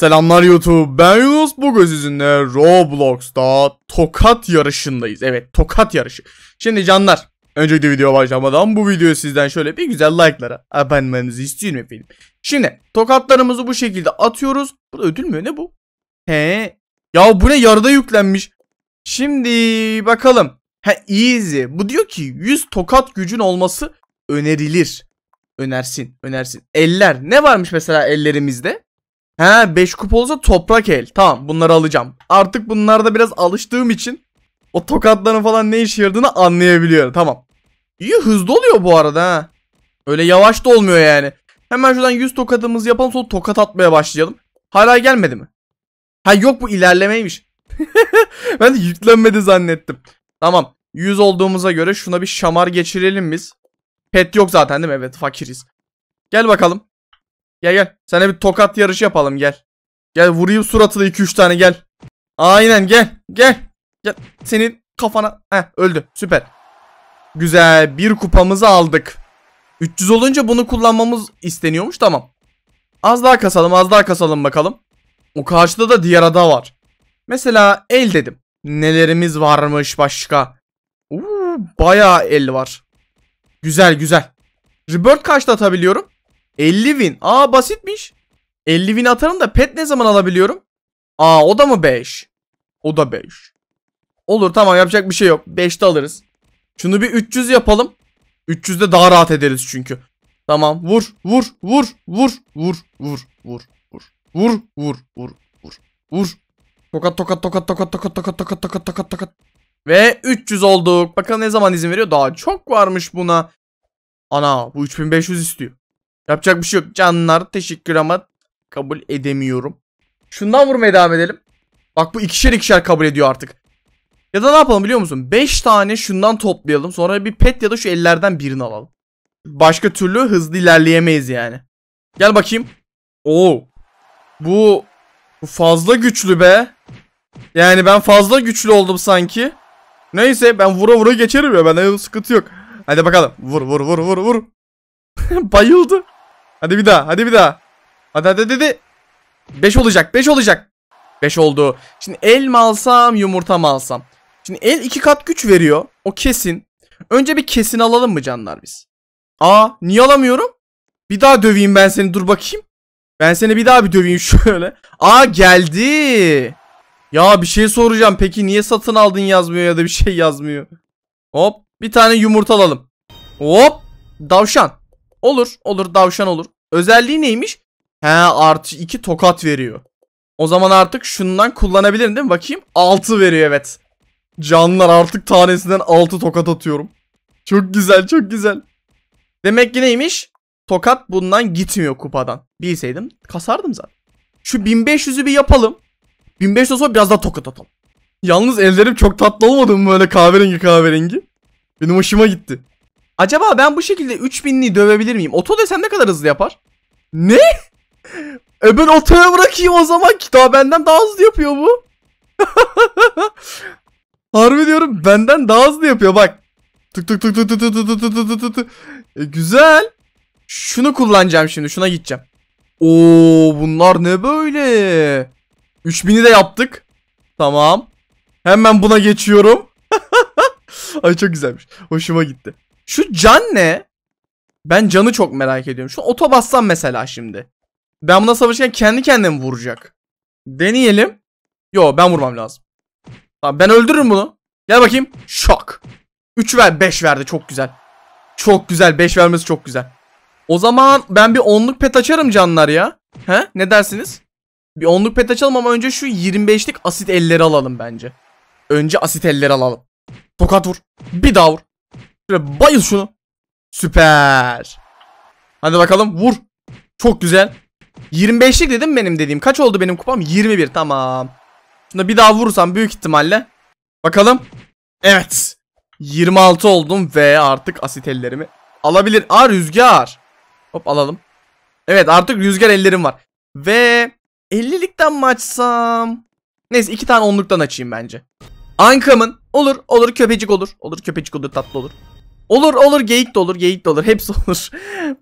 Selamlar YouTube ben Yunus bugün sizinle Roblox'ta tokat yarışındayız evet tokat yarışı Şimdi canlar önceki video başlamadan bu videoyu sizden şöyle bir güzel like'lara abonemanızı istiyorum efendim Şimdi tokatlarımızı bu şekilde atıyoruz burada ödül mü ne bu He ya bu ne yarıda yüklenmiş Şimdi bakalım He easy bu diyor ki 100 tokat gücün olması önerilir Önersin önersin eller ne varmış mesela ellerimizde He 5 kupa olsa toprak el. Tamam bunları alacağım. Artık bunlarda biraz alıştığım için o tokatların falan ne işe yaradığını anlayabiliyorum. Tamam. İyi hızlı oluyor bu arada ha. Öyle yavaş da olmuyor yani. Hemen şuradan 100 tokatımızı yapalım sonra tokat atmaya başlayalım. Hala gelmedi mi? Ha yok bu ilerlemeymiş. ben de yüklenmedi zannettim. Tamam. 100 olduğumuza göre şuna bir şamar geçirelim biz. Pet yok zaten değil mi? Evet fakiriz. Gel bakalım. Gel gel. Sana bir tokat yarışı yapalım gel. Gel vurayım suratına 2-3 tane gel. Aynen gel. Gel. Gel. Senin kafana. Heh öldü. Süper. Güzel. Bir kupamızı aldık. 300 olunca bunu kullanmamız isteniyormuş. Tamam. Az daha kasalım. Az daha kasalım bakalım. O karşıda da diğer ada var. Mesela el dedim. Nelerimiz varmış başka. Uuu bayağı el var. Güzel güzel. Rebirth kaçta atabiliyorum? 50 bin, Aa basitmiş. 50 bin atarım da pet ne zaman alabiliyorum? Aa o da mı 5? O da 5. Olur tamam yapacak bir şey yok. 5'te alırız. Şunu bir 300 yapalım. 300'de daha rahat ederiz çünkü. Tamam vur vur vur vur vur vur vur vur vur vur vur vur vur tokat tokat tokat tokat tokat tokat tokat tokat tokat tokat ve 300 olduk. Bakalım ne zaman izin veriyor? Daha çok varmış buna. Ana bu 3500 istiyor. Yapacak bir şey yok. Canlar teşekkür ama kabul edemiyorum. Şundan vurmaya devam edelim. Bak bu ikişer ikişer kabul ediyor artık. Ya da ne yapalım biliyor musun? 5 tane şundan toplayalım. Sonra bir pet ya da şu ellerden birini alalım. Başka türlü hızlı ilerleyemeyiz yani. Gel bakayım. Oo. Bu, bu fazla güçlü be. Yani ben fazla güçlü oldum sanki. Neyse ben vura vura geçerim ya. Bende sıkıntı yok. Hadi bakalım. Vur vur vur vur vur. Bayıldı. Hadi bir daha. Hadi bir daha. Hadi hadi dedi. 5 olacak. 5 olacak. 5 oldu. Şimdi el mi alsam yumurta mı alsam? Şimdi el 2 kat güç veriyor. O kesin. Önce bir kesin alalım mı canlar biz? Aa niye alamıyorum? Bir daha döveyim ben seni dur bakayım. Ben seni bir daha bir döveyim şöyle. Aa geldi. Ya bir şey soracağım. Peki niye satın aldın yazmıyor ya da bir şey yazmıyor. Hop bir tane yumurta alalım. Hop davşan. Olur. Olur davşan olur. Özelliği neymiş? He artı 2 tokat veriyor. O zaman artık şundan kullanabilirim değil mi? Bakayım. 6 veriyor evet. Canlar artık tanesinden 6 tokat atıyorum. Çok güzel çok güzel. Demek ki neymiş? Tokat bundan gitmiyor kupadan. Bilseydim kasardım zaten. Şu 1500'ü bir yapalım. 1500 sonra biraz daha tokat atalım. Yalnız ellerim çok tatlı olmadı mı böyle kahverengi kahverengi? Benim hoşuma gitti. Acaba ben bu şekilde 3000'liği dövebilir miyim? Oto desem ne kadar hızlı yapar? Ne? E ben otoya bırakayım o zaman ki daha benden daha hızlı yapıyor bu. Harbi diyorum benden daha hızlı yapıyor bak. Tık tık tık tık tık tık tık tık tık tık tık. E, güzel. Şunu kullanacağım şimdi şuna gideceğim. Oo bunlar ne böyle? 3000'i de yaptık. Tamam. Hemen buna geçiyorum. Ay çok güzelmiş. Hoşuma gitti. Şu can ne? Ben canı çok merak ediyorum. Şu oto mesela şimdi. Ben buna savaşırken kendi kendimi vuracak. Deneyelim. Yo ben vurmam lazım. Tamam ben öldürürüm bunu. Gel bakayım. Şok. 3 ver 5 verdi çok güzel. Çok güzel 5 vermesi çok güzel. O zaman ben bir onluk pet açarım canlar ya. He ne dersiniz? Bir onluk pet açalım ama önce şu 25'lik asit elleri alalım bence. Önce asit elleri alalım. Tokat vur. Bir daha vur. Şöyle bayıl şunu. Süper. Hadi bakalım vur. Çok güzel. 25'lik dedim benim dediğim. Kaç oldu benim kupam? 21 tamam. Şuna bir daha vurursam büyük ihtimalle. Bakalım. Evet. 26 oldum ve artık asit ellerimi alabilir. Aa rüzgar. Hop alalım. Evet artık rüzgar ellerim var. Ve 50'likten mi açsam? Neyse iki tane onluktan açayım bence. Ankamın olur olur köpecik olur. Olur köpecik olur tatlı olur. Olur olur geyik de olur geyik de olur hepsi olur.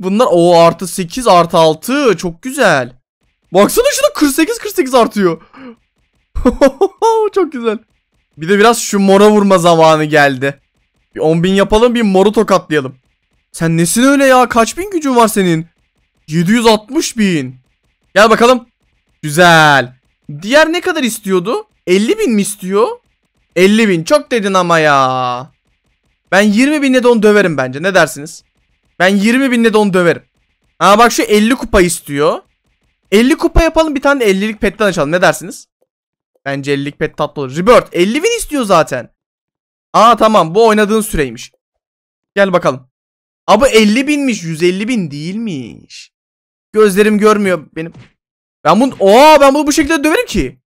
Bunlar o artı 8 artı 6 çok güzel. Baksana şuna 48 48 artıyor. çok güzel. Bir de biraz şu mora vurma zamanı geldi. Bir 10 bin yapalım bir moru tokatlayalım. Sen nesin öyle ya kaç bin gücün var senin? 760 bin. Gel bakalım. Güzel. Diğer ne kadar istiyordu? 50 bin mi istiyor? 50 bin çok dedin ama ya. Ben 20 binle de onu döverim bence. Ne dersiniz? Ben 20 binle de onu döverim. Aa bak şu 50 kupa istiyor. 50 kupa yapalım bir tane 50'lik petten açalım. Ne dersiniz? Bence 50'lik pet tatlı olur. Rebirth 50 bin istiyor zaten. Aa tamam bu oynadığın süreymiş. Gel bakalım. Abi 50 binmiş 150 bin değilmiş. Gözlerim görmüyor benim. Ben bunu oha ben bunu bu şekilde döverim ki.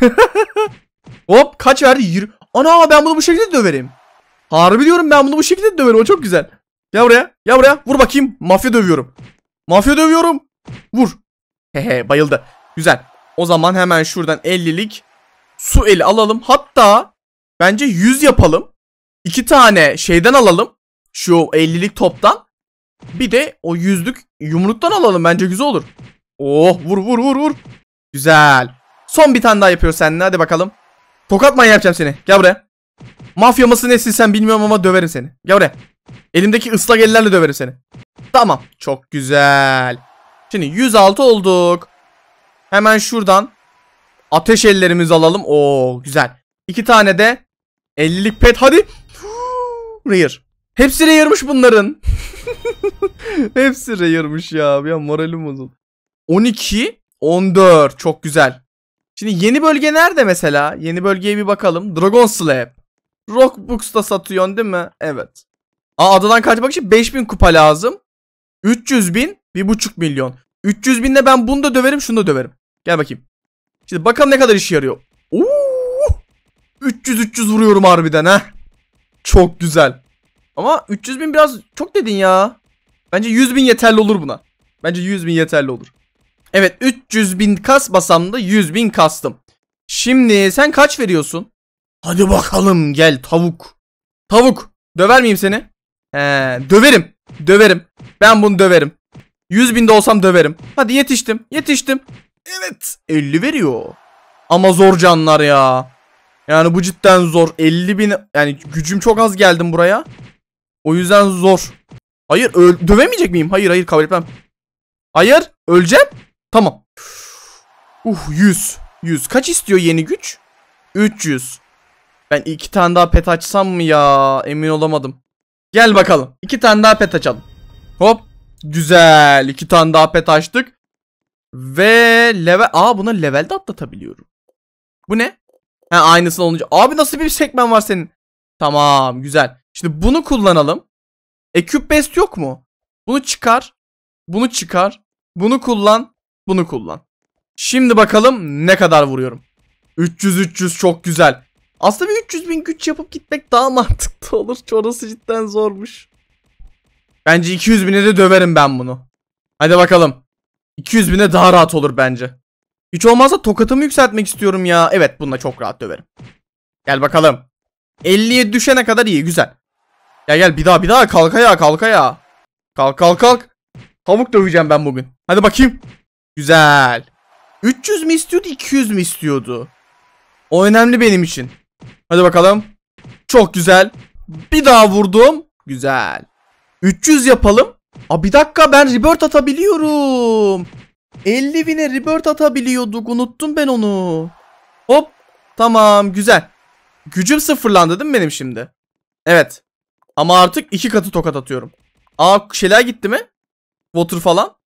Hop kaç verdi? 20. Ana ben bunu bu şekilde döverim. Harbi diyorum ben bunu bu şekilde döverim. O çok güzel. Gel buraya. Gel buraya. Vur bakayım. Mafya dövüyorum. Mafya dövüyorum. Vur. Hehe bayıldı. Güzel. O zaman hemen şuradan 50'lik su eli alalım. Hatta bence 100 yapalım. 2 tane şeyden alalım. Şu 50'lik toptan. Bir de o yüzlük yumruktan alalım. Bence güzel olur. Oh vur vur vur vur. Güzel. Son bir tane daha yapıyor seninle. Hadi bakalım. Tokat manyağı yapacağım seni. Gel buraya. Mafya mısın nesin sen bilmiyorum ama döverim seni. Gel buraya. Elimdeki ıslak ellerle döverim seni. Tamam. Çok güzel. Şimdi 106 olduk. Hemen şuradan ateş ellerimizi alalım. Oo güzel. İki tane de 50'lik pet. Hadi. Rear. Hepsi rear'mış bunların. Hepsi rear'mış ya. Ya moralim bozuldu. 12, 14. Çok güzel. Şimdi yeni bölge nerede mesela? Yeni bölgeye bir bakalım. Dragon Slab. Rockbooks'ta satıyorsun değil mi? Evet. Aa, adadan kaçmak için 5000 kupa lazım. 300 bin, 1,5 milyon. 300 binde ben bunu da döverim, şunu da döverim. Gel bakayım. Şimdi bakalım ne kadar işe yarıyor. 300-300 vuruyorum harbiden ha. Çok güzel. Ama 300 bin biraz çok dedin ya. Bence 100 bin yeterli olur buna. Bence 100 bin yeterli olur. Evet 300 bin kasmasam da 100 bin kastım. Şimdi sen kaç veriyorsun? Hadi bakalım gel tavuk. Tavuk döver miyim seni? Ee, döverim. Döverim. Ben bunu döverim. 100 binde olsam döverim. Hadi yetiştim. Yetiştim. Evet. 50 veriyor. Ama zor canlar ya. Yani bu cidden zor. 50 bin yani gücüm çok az geldim buraya. O yüzden zor. Hayır öl dövemeyecek miyim? Hayır hayır kabul etmem. Hayır öleceğim. Tamam. Uf, uh 100. 100. Kaç istiyor yeni güç? 300. Ben iki tane daha pet açsam mı ya? Emin olamadım. Gel bakalım. İki tane daha pet açalım. Hop. Güzel. İki tane daha pet açtık. Ve level... Aa buna level de atlatabiliyorum. Bu ne? Ha aynısını olunca. Abi nasıl bir sekmen var senin? Tamam güzel. Şimdi bunu kullanalım. Eküp best yok mu? Bunu çıkar. Bunu çıkar. Bunu kullan. Bunu kullan. Şimdi bakalım ne kadar vuruyorum. 300-300 çok güzel. Aslında bir 300 bin güç yapıp gitmek daha mantıklı olur. Orası cidden zormuş. Bence 200 bine de döverim ben bunu. Hadi bakalım. 200 bine daha rahat olur bence. Hiç olmazsa tokatımı yükseltmek istiyorum ya. Evet bununla çok rahat döverim. Gel bakalım. 50'ye düşene kadar iyi güzel. Gel gel bir daha bir daha kalk ayağa kalk ayağa. Kalk kalk kalk. Tavuk döveceğim ben bugün. Hadi bakayım. Güzel. 300 mi istiyordu 200 mi istiyordu? O önemli benim için. Hadi bakalım. Çok güzel. Bir daha vurdum. Güzel. 300 yapalım. Aa, bir dakika ben rebirth atabiliyorum. 50 bine rebirth atabiliyorduk. Unuttum ben onu. Hop. Tamam güzel. Gücüm sıfırlandı değil mi benim şimdi? Evet. Ama artık iki katı tokat atıyorum. Aa şeyler gitti mi? Water falan.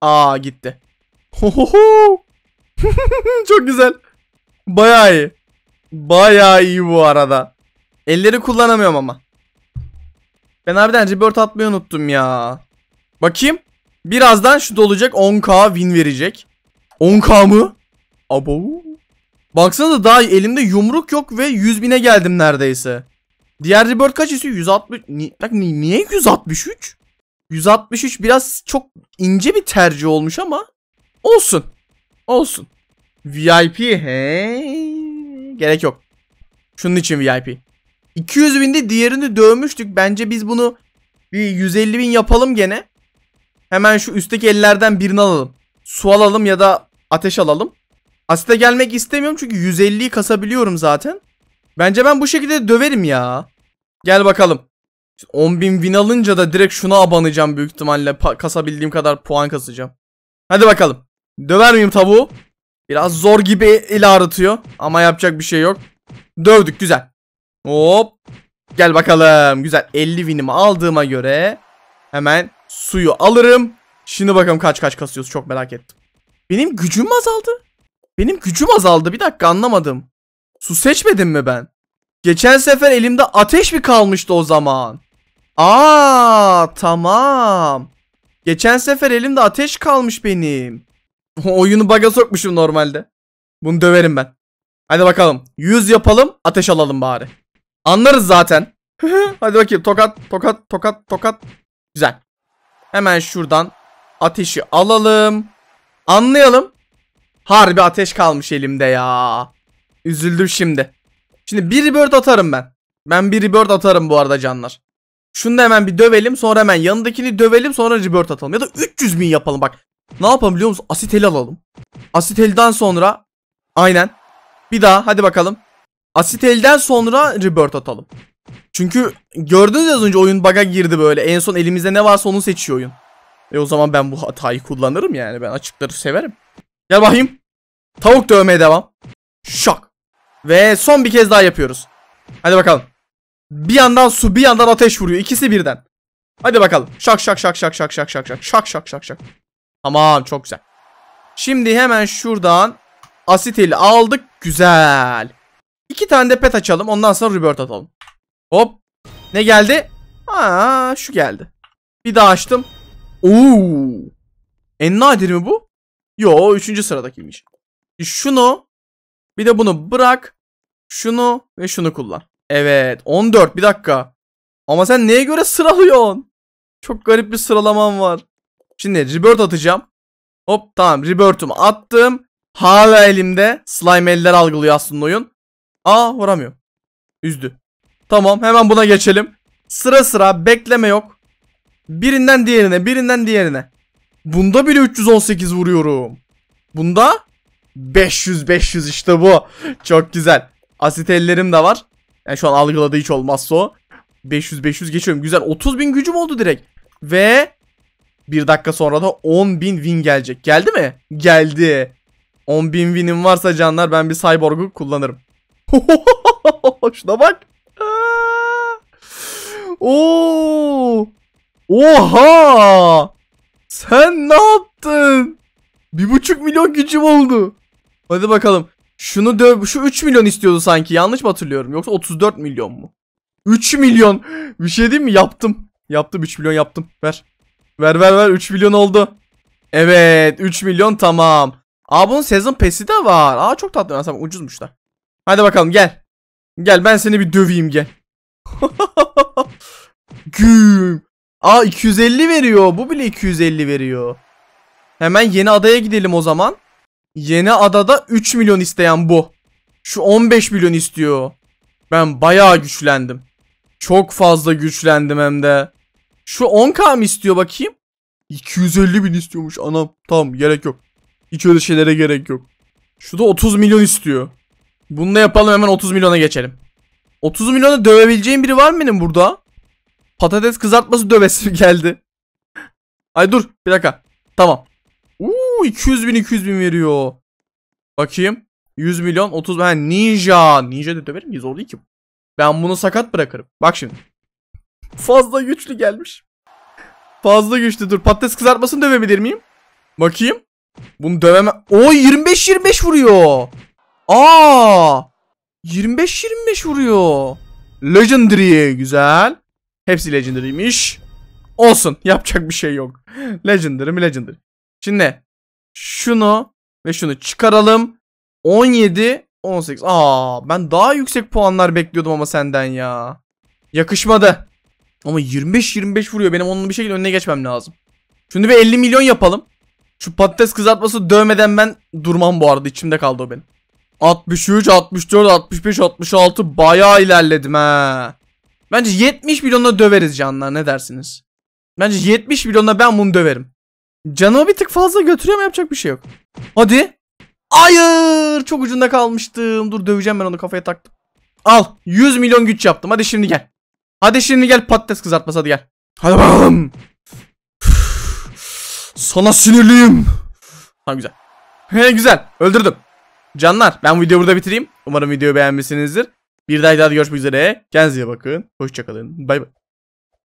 Aa gitti. Çok güzel. Bayağı iyi. Baya iyi bu arada. Elleri kullanamıyorum ama. Ben harbiden rebirth atmayı unuttum ya. Bakayım. Birazdan şu dolacak 10k win verecek. 10k mı? Abo. Baksanıza daha elimde yumruk yok ve 100 bine geldim neredeyse. Diğer rebirth kaç istiyor? 160. Ni bak niye 163? 163 biraz çok ince bir tercih olmuş ama olsun. Olsun. VIP hey. Gerek yok. Şunun için VIP. 200 binde diğerini dövmüştük. Bence biz bunu bir 150 bin yapalım gene. Hemen şu üstteki ellerden birini alalım. Su alalım ya da ateş alalım. Asite gelmek istemiyorum çünkü 150'yi kasabiliyorum zaten. Bence ben bu şekilde döverim ya. Gel bakalım. 10 bin win alınca da direkt şuna abanacağım büyük ihtimalle. Pa kasabildiğim kadar puan kasacağım. Hadi bakalım. Döver miyim tavuğu? Biraz zor gibi ile Ama yapacak bir şey yok. Dövdük güzel. Hop. Gel bakalım. Güzel. 50 winimi aldığıma göre hemen suyu alırım. Şimdi bakalım kaç kaç kasıyoruz. Çok merak ettim. Benim gücüm azaldı? Benim gücüm azaldı. Bir dakika anlamadım. Su seçmedim mi ben? Geçen sefer elimde ateş mi kalmıştı o zaman? Aa tamam. Geçen sefer elimde ateş kalmış benim. Oyunu baga sokmuşum normalde. Bunu döverim ben. Hadi bakalım. 100 yapalım. Ateş alalım bari. Anlarız zaten. Hadi bakayım. Tokat, tokat, tokat, tokat. Güzel. Hemen şuradan ateşi alalım. Anlayalım. Harbi ateş kalmış elimde ya. Üzüldüm şimdi. Şimdi bir bird atarım ben. Ben bir bird atarım bu arada canlar. Şunu da hemen bir dövelim. Sonra hemen yanındakini dövelim. Sonra bird atalım. Ya da 300 bin yapalım bak. Ne yapalım biliyor musun? Asiteli alalım. Asitelden sonra aynen. Bir daha hadi bakalım. Asitelden sonra rebirth atalım. Çünkü gördünüz az önce oyun bug'a girdi böyle. En son elimizde ne varsa onu seçiyor oyun. E o zaman ben bu hatayı kullanırım yani. Ben açıkları severim. Gel bakayım. Tavuk dövmeye devam. Şak. Ve son bir kez daha yapıyoruz. Hadi bakalım. Bir yandan su bir yandan ateş vuruyor. İkisi birden. Hadi bakalım. Şak şak şak şak şak şak şak şak şak şak şak şak. Tamam çok güzel. Şimdi hemen şuradan asitil aldık. Güzel. İki tane de pet açalım. Ondan sonra rebirth atalım. Hop. Ne geldi? Aa, şu geldi. Bir daha açtım. Oo. En nadir mi bu? Yo, üçüncü sıradakiymiş. Şunu, bir de bunu bırak. Şunu ve şunu kullan. Evet, 14. Bir dakika. Ama sen neye göre sıralıyorsun? Çok garip bir sıralaman var. Şimdi rebirth atacağım. Hop tamam rebirth'ümü attım. Hala elimde. Slime eller algılıyor aslında oyun. Aa vuramıyor. Üzdü. Tamam hemen buna geçelim. Sıra sıra bekleme yok. Birinden diğerine birinden diğerine. Bunda bile 318 vuruyorum. Bunda 500 500 işte bu. Çok güzel. Asit ellerim de var. Yani şu an algıladı hiç olmazsa o. 500 500 geçiyorum. Güzel. 30 bin gücüm oldu direkt. Ve bir dakika sonra da 10.000 win gelecek. Geldi mi? Geldi. 10.000 winim varsa canlar ben bir cyborg'u kullanırım. Şuna bak. Oo! Oha! Sen ne yaptın? Bir buçuk milyon gücüm oldu. Hadi bakalım. Şunu döv... Şu 3 milyon istiyordu sanki. Yanlış mı hatırlıyorum? Yoksa 34 milyon mu? 3 milyon. Bir şey değil mi? Yaptım. Yaptım 3 milyon yaptım. Ver. Ver ver ver 3 milyon oldu. Evet 3 milyon tamam. Aa bunun sezon pesi de var. Aa çok tatlı. Aslında ucuzmuş da. Hadi bakalım gel. Gel ben seni bir döveyim gel. Güm. Aa 250 veriyor. Bu bile 250 veriyor. Hemen yeni adaya gidelim o zaman. Yeni adada 3 milyon isteyen bu. Şu 15 milyon istiyor. Ben bayağı güçlendim. Çok fazla güçlendim hem de. Şu 10k mı istiyor bakayım? 250 bin istiyormuş anam. Tamam gerek yok. Hiç öyle şeylere gerek yok. Şu da 30 milyon istiyor. Bunu da yapalım hemen 30 milyona geçelim. 30 milyona dövebileceğim biri var mı benim burada? Patates kızartması dövesi geldi. Ay dur bir dakika. Tamam. Uuu 200 bin 200 bin veriyor. Bakayım. 100 milyon 30 ben ninja. Ninja de döverim ki zor değil ki. Ben bunu sakat bırakırım. Bak şimdi. Fazla güçlü gelmiş. Fazla güçlü. Dur patates kızartmasını dövebilir miyim? Bakayım. Bunu döveme... O 25-25 vuruyor. Aa! 25-25 vuruyor. Legendary. Güzel. Hepsi legendary'miş. Olsun. Yapacak bir şey yok. legendary mi legendary. Şimdi şunu ve şunu çıkaralım. 17 18. Aa ben daha yüksek puanlar bekliyordum ama senden ya. Yakışmadı. Ama 25-25 vuruyor. Benim onun bir şekilde önüne geçmem lazım. Şimdi bir 50 milyon yapalım. Şu patates kızartması dövmeden ben durmam bu arada. İçimde kaldı o benim. 63, 64, 65, 66 bayağı ilerledim ha. Bence 70 milyonla döveriz canlar ne dersiniz? Bence 70 milyonla ben bunu döverim. Canımı bir tık fazla götürüyor ama yapacak bir şey yok. Hadi. Hayır çok ucunda kalmıştım. Dur döveceğim ben onu kafaya taktım. Al 100 milyon güç yaptım hadi şimdi gel. Hadi şimdi gel patates kızartması hadi gel. Hadi bakalım. Sana sinirliyim. Ha güzel. He güzel. Öldürdüm. Canlar ben videoyu burada bitireyim. Umarım videoyu beğenmişsinizdir. Bir daha daha görüşmek üzere. Kendinize bakın. Hoşçakalın. Bay bay.